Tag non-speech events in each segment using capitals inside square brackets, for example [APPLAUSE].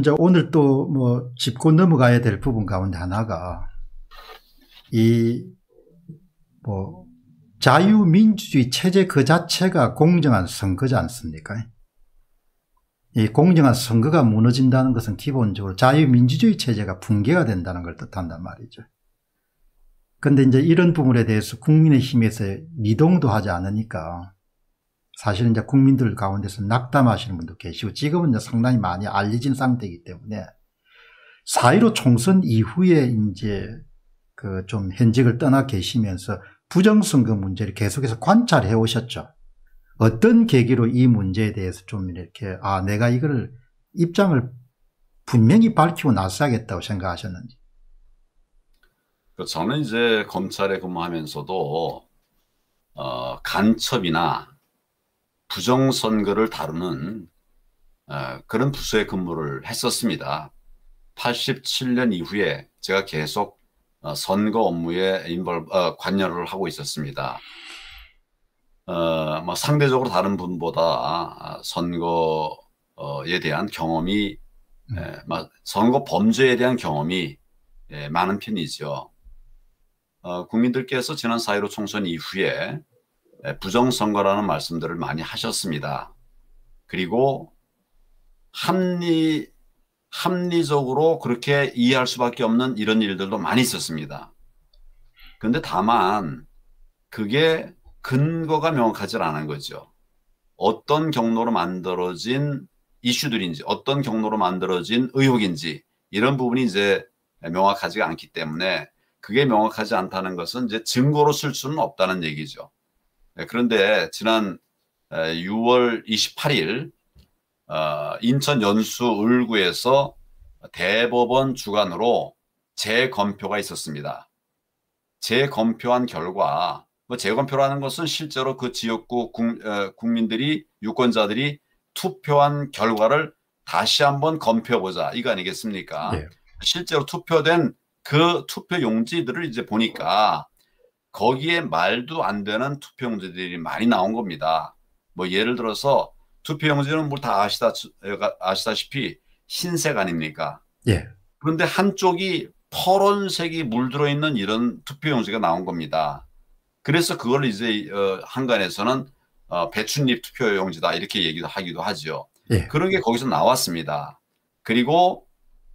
이제 오늘 또 뭐 짚고 넘어가야 될 부분 가운데 하나가 이 뭐 자유민주주의 체제 그 자체가 공정한 선거지 않습니까? 이 공정한 선거가 무너진다는 것은 기본적으로 자유민주주의 체제가 붕괴가 된다는 걸 뜻한단 말이죠. 근데 이제 이런 부분에 대해서 국민의힘에서 미동도 하지 않으니까 사실은 이제 국민들 가운데서 낙담하시는 분도 계시고 지금은 이제 상당히 많이 알려진 상태이기 때문에 4 1 5 총선 이후에 이제 그 좀 현직을 떠나 계시면서 부정선거 문제를 계속해서 관찰해 오셨죠. 어떤 계기로 이 문제에 대해서 좀 이렇게 아 내가 이걸 입장을 분명히 밝히고 나서야겠다고 생각하셨는지. 그 저는 이제 검찰에 근무하면서도 어, 간첩이나 부정선거를 다루는 어, 그런 부서에 근무를 했었습니다. 87년 이후에 제가 계속 어, 선거 업무에 어, 관여를 하고 있었습니다. 어, 뭐 상대적으로 다른 분보다 아, 선거에 대한 경험이 음. 예, 선거 범죄에 대한 경험이 예, 많은 편이죠. 국민들께서 지난 4.15 총선 이후에 예, 부정선거라는 말씀들을 많이 하셨습니다. 그리고 합리, 합리적으로 그렇게 이해할 수밖에 없는 이런 일들도 많이 있었습니다. 근데 다만 그게 근거가 명확하지 않은 거죠. 어떤 경로로 만들어진 이슈들인지 어떤 경로로 만들어진 의혹인지 이런 부분이 이제 명확하지가 않기 때문에 그게 명확하지 않다는 것은 이제 증거로 쓸 수는 없다는 얘기죠. 네, 그런데 지난 6월 28일 어, 인천 연수 을구에서 대법원 주관으로 재검표가 있었습니다. 재검표한 결과 뭐 재검표라는 것은 실제로 그 지역구 국민들이 유권자들이 투표한 결과를 다시 한번 검표해보자 이거 아니겠습니까? 예. 실제로 투표된 그 투표 용지들을 이제 보니까 거기에 말도 안 되는 투표용지들이 많이 나온 겁니다. 뭐 예를 들어서 투표용지는 뭐 다 아시다 아시다시피 흰색 아닙니까? 예. 그런데 한쪽이 퍼런색이 물들어 있는 이런 투표용지가 나온 겁니다. 그래서 그걸 이제 어, 한간에서는 어, 배춧잎 투표용지다 이렇게 얘기도 하기도 하죠. 예. 그런 게 거기서 나왔습니다. 그리고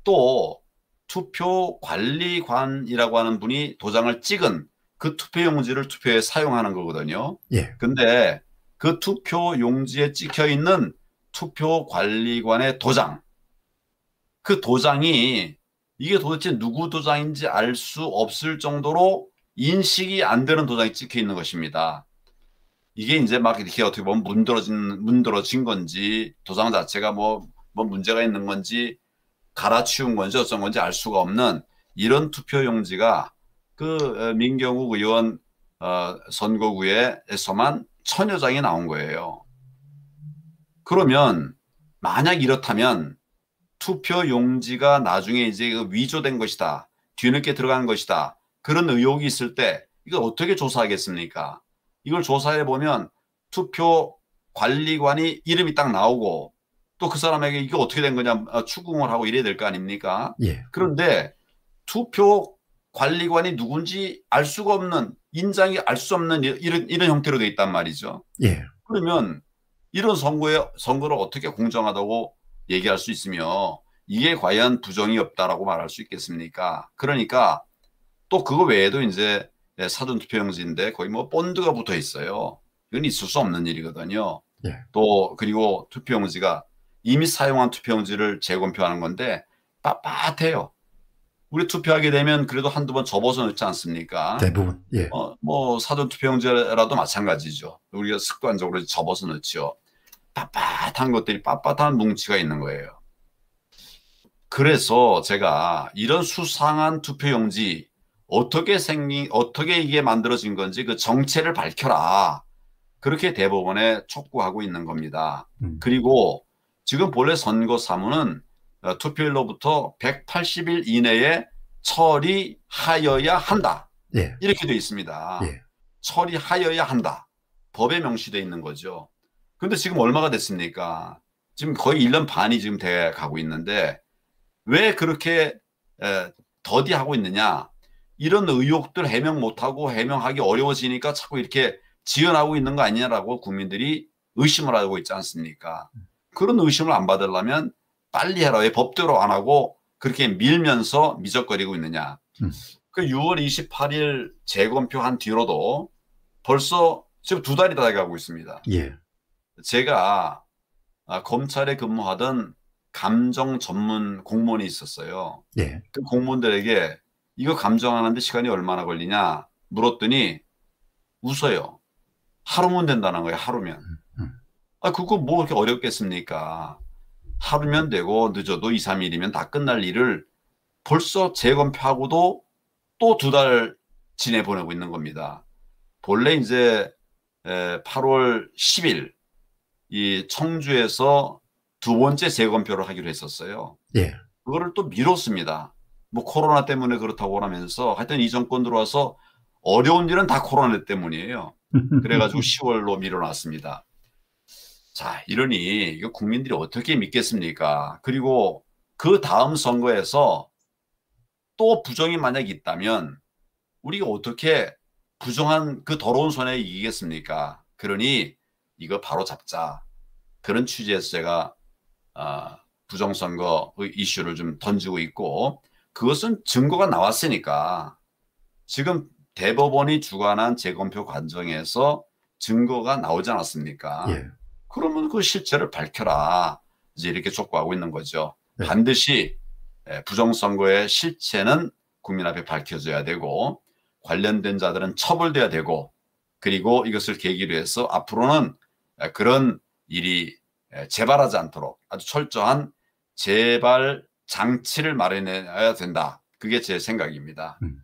또 투표 관리관이라고 하는 분이 도장을 찍은 그 투표 용지를 투표에 사용하는 거거든요. 예. 근데 그 투표 용지에 찍혀 있는 투표 관리관의 도장. 그 도장이 이게 도대체 누구 도장인지 알 수 없을 정도로 인식이 안 되는 도장이 찍혀 있는 것입니다. 이게 이제 막 이렇게 어떻게 보면 문드러진, 문드러진 건지 도장 자체가 뭐, 뭐 문제가 있는 건지 갈아치운 건지 어쩐 건지 알 수가 없는 이런 투표 용지가 그 어, 민경욱 의원 그 어, 선거구에서만 천여 장이 나온 거예요. 그러면 만약 이렇다면 투표 용지가 나중에 이제 그 위조된 것이다. 뒤늦게 들어간 것이다. 그런 의혹이 있을 때 이걸 어떻게 조사하겠습니까? 이걸 조사해 보면 투표 관리관이 이름이 딱 나오고 또 그 사람에게 이게 어떻게 된 거냐 어, 추궁을 하고 이래야 될 거 아닙니까? 예. 그런데 투표 관리관이 누군지 알 수가 없는 인장이 알 수 없는 이런 이런 형태로 돼 있단 말이죠. 예. 그러면 이런 선거에 선거를 어떻게 공정하다고 얘기할 수 있으며 이게 과연 부정이 없다라고 말할 수 있겠습니까? 그러니까 또 그거 외에도 이제 예, 사전 투표용지인데 거의 뭐 본드가 붙어 있어요. 이건 있을 수 없는 일이거든요. 예. 또 그리고 투표용지가 이미 사용한 투표용지를 재검표하는 건데 빳빳해요. 우리 투표하게 되면 그래도 한두 번 접어서 넣지 않습니까? 대부분. 예. 어, 뭐 사전 투표용제라도 마찬가지죠. 우리가 습관적으로 접어서 넣지 빳빳한 것들이 빳빳한 뭉치가 있는 거예요. 그래서 제가 이런 수상한 투표용지 어떻게 생긴 어떻게 이게 만들어진 건지 그 정체를 밝혀라. 그렇게 대법원에 촉구하고 있는 겁니다. 음. 그리고 지금 본래 선거 사무는 어, 투표일로부터 180일 이내에 처리하여야 한다. 예. 이렇게 되어 있습니다. 예. 처리하여야 한다. 법에 명시되어 있는 거죠. 근데 지금 얼마가 됐습니까? 지금 거의 1년 반이 지금 돼 가고 있는데 왜 그렇게 에, 더디하고 있느냐? 이런 의혹들 해명 못하고 해명하기 어려워지니까 자꾸 이렇게 지연하고 있는 거 아니냐라고 국민들이 의심을 하고 있지 않습니까? 그런 의심을 안 받으려면 빨리 해라. 왜 법대로 안 하고 그렇게 밀면서 미적거리고 있느냐. 음. 그 6월 28일 재검표 한 뒤로도 벌써 지금 두 달이 다 가고 있습니다. 예. 제가 아, 검찰에 근무하던 감정 전문 공무원이 있었어요. 예. 그 공무원들에게 이거 감정하는데 시간이 얼마나 걸리냐 물었더니 웃어요. 하루면 된다는 거예요. 하루면. 음, 음. 아 그거 뭐 그렇게 어렵겠습니까? 하루면 되고 늦어도 2, 3일이면 다 끝날 일을 벌써 재검표하고도 또 두 달 지내보내고 있는 겁니다. 본래 이제 8월 10일 이 청주에서 두 번째 재검표를 하기로 했었어요. 예. 그거를 또 미뤘습니다. 뭐 코로나 때문에 그렇다고 하면서 하여튼 이 정권 들어와서 어려운 일은 다 코로나 때문이에요. [LAUGHS] 그래가지고 10월로 미뤄놨습니다. 자, 이러니 이거 국민들이 어떻게 믿겠습니까? 그리고 그 다음 선거에서 또 부정이 만약 있다면 우리가 어떻게 부정한 그 더러운 손에 이기겠습니까? 그러니 이거 바로 잡자. 그런 취지에서 제가 어, 아, 부정선거의 이슈를 좀 던지고 있고 그것은 증거가 나왔으니까 지금 대법원이 주관한 재검표 관정에서 증거가 나오지 않았습니까? 예. 그러면 그 실체를 밝혀라. 이제 이렇게 촉구하고 있는 거죠. 네. 반드시 예, 부정선거의 실체는 국민 앞에 밝혀져야 되고 관련된 자들은 처벌돼야 되고 그리고 이것을 계기로 해서 앞으로는 예, 그런 일이 예, 재발하지 않도록 아주 철저한 재발 장치를 마련해야 된다. 그게 제 생각입니다. 음.